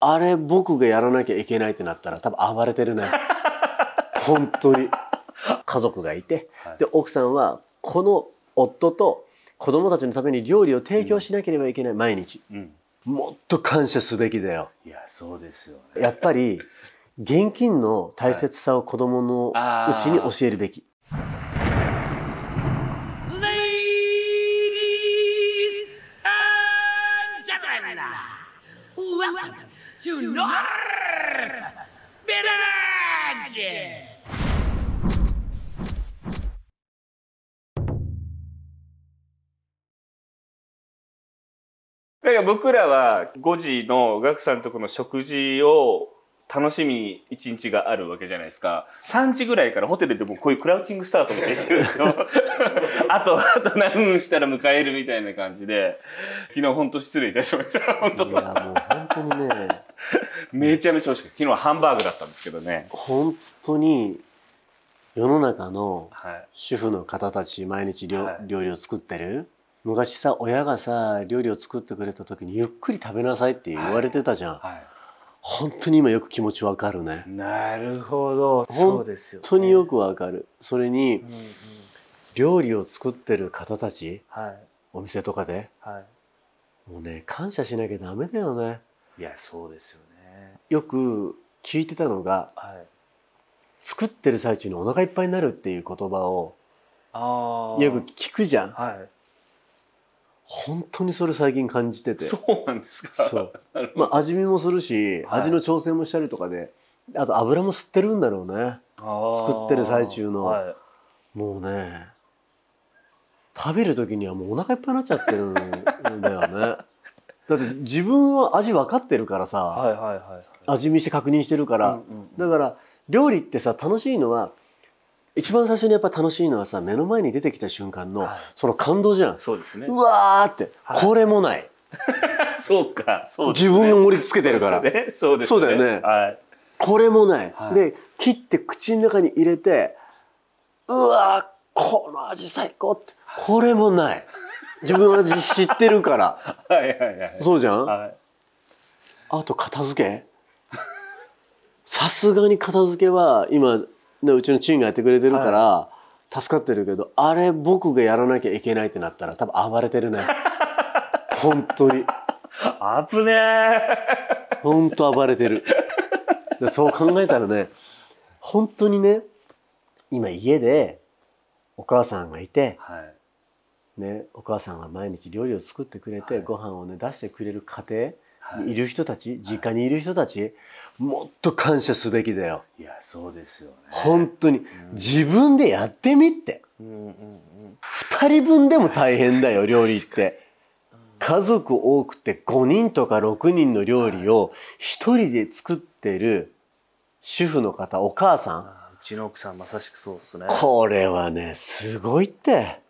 あれ僕がやらなきゃいけないってなったら多分暴れてるね 本当に家族がいて、はい、で奥さんはこの夫と子供たちのために料理を提供しなければいけない、うん、毎日、うん、もっと感謝すべきだよいやそうですよ、ね、やっぱり現金の大切さを子供のうちに教えるべき、to North v i l l a か僕らは5時のガクさんとこの食事を楽しみ一日があるわけじゃないですか3時ぐらいからホテルでもこういうクラウチングスタートみたいにしてるんですよ あとあと何分したら迎えるみたいな感じで昨日本当失礼いたしました本当いやもう本当にねめちゃめちゃ美味しく昨日はハンバーグだったんですけどね本当に世の中の主婦の方たち毎日料,、料理を作ってる昔さ親がさ料理を作ってくれた時にゆっくり食べなさいって言われてたじゃん、はいはい本当に今よく気持ちわかるね。なるほど。そうですよ、ね、本当によくわかる。それに、うんうん、料理を作ってる方たち、はい、お店とかで、はい、もうね感謝しなきゃダメだよね。いやそうですよね。よく聞いてたのが、はい、作ってる最中にお腹いっぱいになるっていう言葉をよく聞くじゃん。はい、本当にそれ最近感じててそうなんですかそう まあ味見もするし、味の調整もしたりとかであと油も吸ってるんだろうね作ってる最中の、はい、もうね食べる時にはもうお腹いっぱいになっちゃってるんだよね だって自分は味分かってるからさ、はいはいはい、味見して確認してるから、うんうんうん、だから料理ってさ楽しいのは一番最初にやっぱ楽しいのはさ目の前に出てきた瞬間の、その感動じゃんそうですねうわーって、これもない そうかそう、ね、自分の盛りつけてるからそうね、そうだよね、はい、これもない、はい、で切って口の中に入れてうわーこの味最高ってこれもない自分の味知ってるから はいはいはい、そうじゃん、はい、あと片付けさすがに片付けは今ね、うちのチームがやってくれてるから、助かってるけどあれ僕がやらなきゃいけないってなったら多分暴れてるね 本当に危ねえ本当暴れてるそう考えたらね本当にね今家でお母さんがいて、はい、ね、お母さんが毎日料理を作ってくれて、はい、ご飯をね出してくれる家庭いる人たち、はい、実家にいる人たち、はい、もっと感謝すべきだよ。いや、そうですよね。本当に、うん、自分でやってみって。二、うんうん、人分でも大変だよ、料理って。家族多くて5人とか6人の料理を一人で作ってる主婦の方、お母さん。うちの奥さんまさしくそうですね。これはね、すごいって。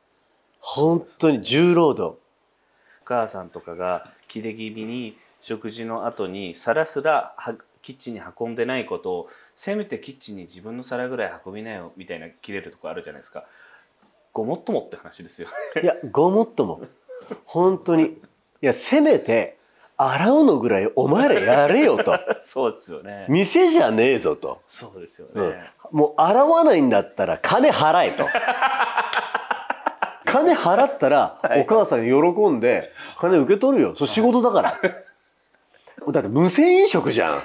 本当に重労働。お母さんとかが切れ気味に食事の後に皿すらキッチンに運んでないことをせめてキッチンに自分の皿ぐらい運びなよみたいな切れるとこあるじゃないですかごもっともって話ですよいやごもっとも本当にいやせめて洗うのぐらいお前らやれよと そうですよね店じゃねえぞとそうですよね、うん、もう洗わないんだったら金払えと 金払ったらお母さん喜んで金受け取るよ、はい、そ仕事だから だって無銭飲食じゃん。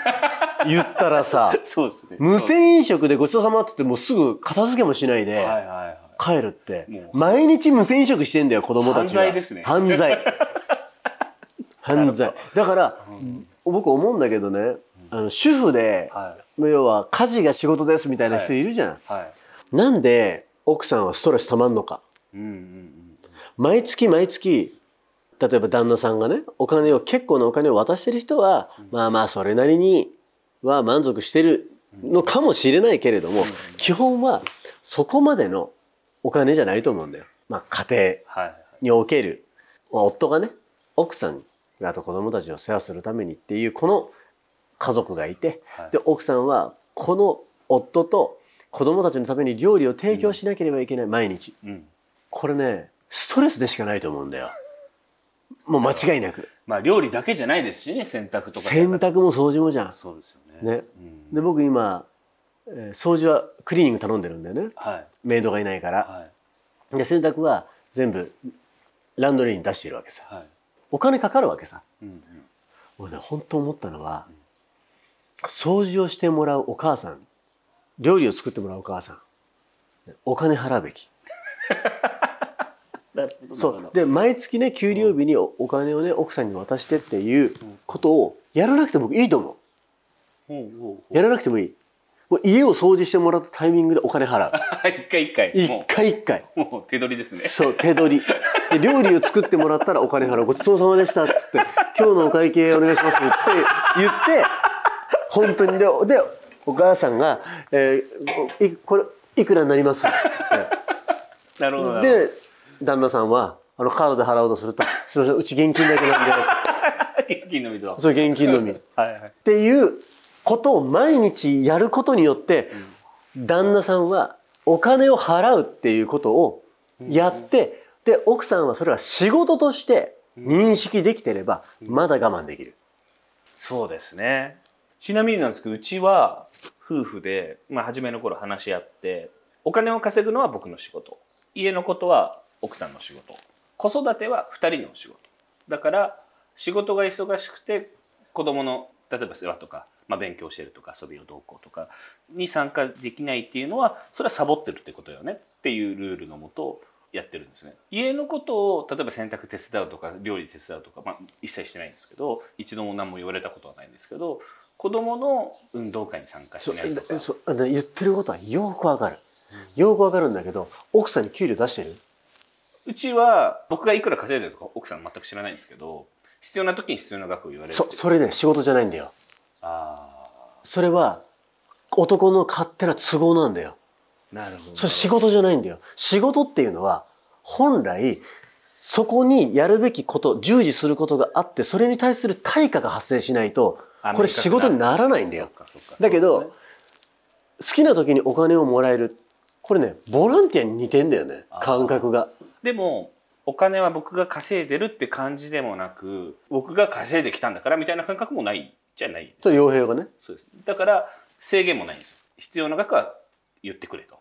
言ったらさ、そうですね。無銭飲食でごちそうさまって言ってもうすぐ片付けもしないで、帰るって。毎日無銭飲食してんだよ、子供たちが。犯罪ですね。犯罪。犯罪。だから、うん、僕思うんだけどね、あの主婦で、はい、要は家事が仕事ですみたいな人いるじゃん。はいはい、なんで奥さんはストレスたまんのか。うんうんうん、毎月毎月例えば旦那さんがねお金を結構なお金を渡してる人は、まあまあそれなりには満足してるのかもしれないけれども、基本はそこまでのお金じゃないと思うんだよ。まあ、家庭における、はい、夫がね奥さんあと子供たちを世話するためにっていうこの家族がいて、はい、で奥さんはこの夫と子供たちのために料理を提供しなければいけない、毎日、うん、これねストレスでしかないと思うんだよ。もう間違いなく。まあ料理だけじゃないですしね、洗濯とか。洗濯も掃除もじゃん。そうですよね。ね。うん、で、僕今、掃除はクリーニング頼んでるんだよね。はい、メイドがいないから。はい、で、洗濯は全部ランドリーに出してるわけさ。はい、お金かかるわけさ。うんうん、俺ね、本当思ったのは、掃除をしてもらうお母さん、料理を作ってもらうお母さん、お金払うべき。そうで毎月ね給料日にお金をね奥さんに渡してっていうことをやらなくてもいいと思う、うんやらなくてもいいもう家を掃除してもらったタイミングでお金払う 一回一回一回一回もう手取りですねそう手取りで料理を作ってもらったらお金払うごちそうさまでしたっつって「今日のお会計お願いします」って言って本当にででお母さんが「えー、いこれいくらになります」っつって なるほどで旦那さんはあのカードで払おうとすると「すみませんうち現金だけなんで」現金のみとそう現金のみはい、っていうことを毎日やることによって、うん、旦那さんはお金を払うっていうことをやって、うん、で奥さんはそれは仕事として認識できてれば、うん、まだ我慢できる、そうですねちなみになんですけどうちは夫婦で、まあ、初めの頃話し合ってお金を稼ぐのは僕の仕事家のことは奥さんの仕事子育ては2人の仕事だから仕事が忙しくて子供の例えば世話とか、まあ、勉強してるとか遊びをどうこうとかに参加できないっていうのはそれはサボってるってことよねっていうルールのもとやってるんですね家のことを例えば洗濯手伝うとか料理手伝うとか、まあ、一切してないんですけど一度も何も言われたことはないんですけど子供の運動会に参加しないとかそう言ってることはよくわかるよくわかるんだけど奥さんに給料出してるうちは僕がいくら稼いでるとか奥さん全く知らないんですけど必要な時に必要な額を言われるそそれね仕事じゃないんだよあそれは男の勝手な都合なんだよなるほどそれ仕事じゃないんだよ仕事っていうのは本来そこにやるべきこと従事することがあってそれに対する対価が発生しないとこれ仕事にならないんだよだけど、ね、好きな時にお金をもらえるこれねボランティアに似てんだよね感覚がでもお金は僕が稼いでるって感じでもなく僕が稼いできたんだからみたいな感覚もないじゃないそう傭兵がねそうですだから制限もないんです必要な額は言ってくれと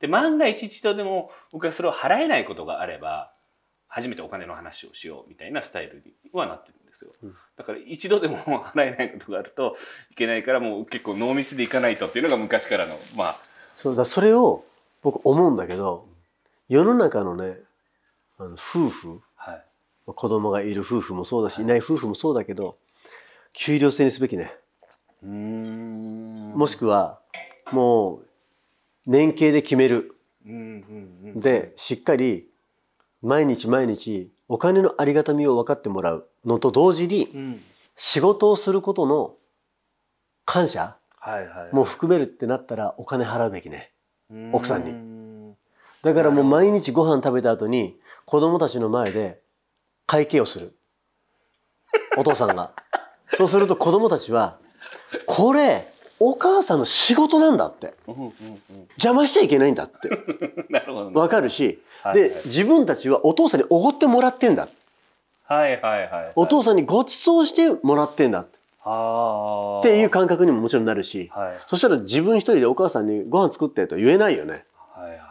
で万が一一度でも僕がそれを払えないことがあれば初めてお金の話をしようみたいなスタイルにはなってるんですよ、うん、だから一度でも 払えないことがあるといけないからもう結構ノーミスでいかないとっていうのが昔からのまあそうだそれを僕思うんだけど世の中のねあの夫婦、はい、子供がいる夫婦もそうだし、い、ない夫婦もそうだけど給料制にすべきねもしくはもう年計で決める、でしっかり毎日毎日お金のありがたみを分かってもらうのと同時に、仕事をすることの感謝、も含めるってなったらお金払うべきね奥さんに。だからもう毎日ご飯食べた後に子供たちの前で会計をするお父さんがそうすると子供たちはこれお母さんの仕事なんだって、邪魔しちゃいけないんだって なるほど、ね、分かるし、はいはい、で自分たちはお父さんにおごってもらってんだ、はいはいはい、はい、お父さんにごちそうしてもらってんだってっていう感覚にももちろんなるし、はい、そしたら自分一人でお母さんにご飯作ってと言えないよね。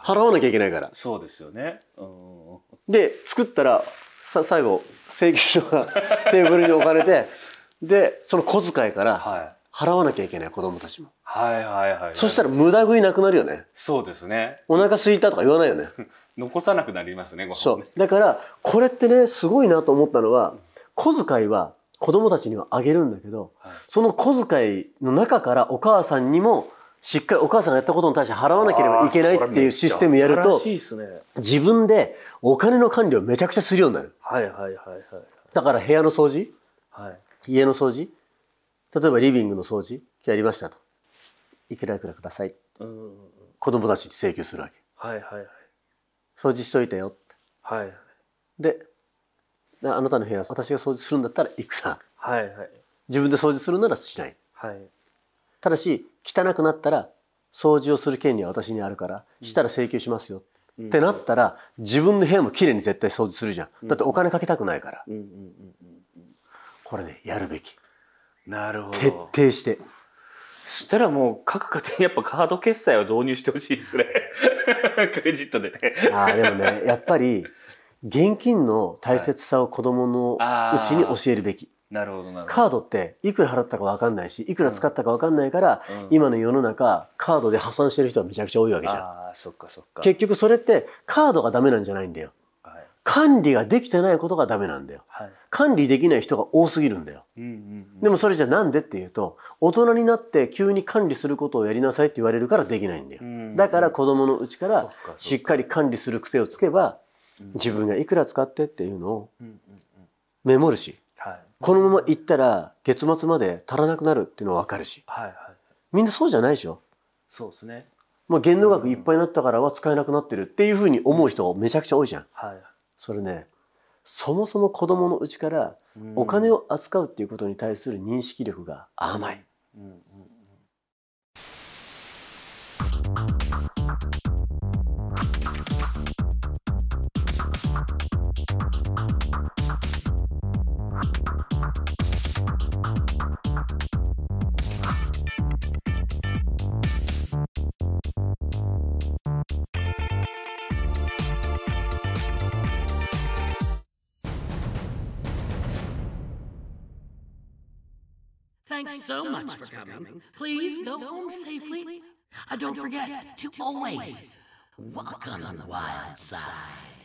払わなきゃいけないからそうですよね、うん、で作ったらさ最後請求書が テーブルに置かれてでその小遣いから払わなきゃいけない子供たちも、はい、はいはいはい、そしたら無駄食いなくなるよねそうですねお腹すいたとか言わないよね 残さなくなりますねご飯そうだからこれってねすごいなと思ったのは小遣いは子供たちにはあげるんだけど、はい、その小遣いの中からお母さんにもしっかりお母さんがやったことに対して払わなければいけないっていうシステムやると、自分でお金の管理をめちゃくちゃするようになる。はいはいはいだから部屋の掃除、はい、家の掃除例えばリビングの掃除やりましたといくらいくらください、うん子供たちに請求するわけ。はいはいはい、掃除しといたよって。はい、であなたの部屋私が掃除するんだったらいくら、はいはい、自分で掃除するならしない。はいただし汚くなったら掃除をする権利は私にあるからしたら請求しますよ、ってなったら自分の部屋もきれいに絶対掃除するじゃんだってお金かけたくないから、これねやるべきなるほど徹底してそしたらもう各家庭 やっぱカード決済を導入してほしいですね クレジットでねああでもねやっぱり現金の大切さを子供のうちに教えるべき。なるほどカードっていくら払ったか分かんないしいくら使ったか分かんないから、うん、今の世の中カードで破産してる人はめちゃくちゃ多いわけじゃん。あそっかそっか結局それってカードがダメなんじゃないんだよ。はい、管理ができてないことがダメなんだよ、はい、管理できない人が多すぎるんだよ、うんうんうん、でもそれじゃなんでっていうと大人になって急に管理することをやりなさいって言われるからできないんだよ、うんうん、だから子供のうちからしっかり管理する癖をつけば自分がいくら使ってっていうのをメモるし、このまま行ったら月末まで足らなくなるっていうのは分かるし、みんなそうじゃないでしょそうですねまあ、限度額いっぱいになったからは使えなくなってるっていうふうに思う人めちゃくちゃ多いじゃん。はい、それねそもそも子供のうちからお金を扱うっていうことに対する認識力が甘い。うん Thanks, so, so much, much for coming. coming. Please, Please go, go home safely. safely. Uh, don't, don't forget, forget to always walk on the wild side.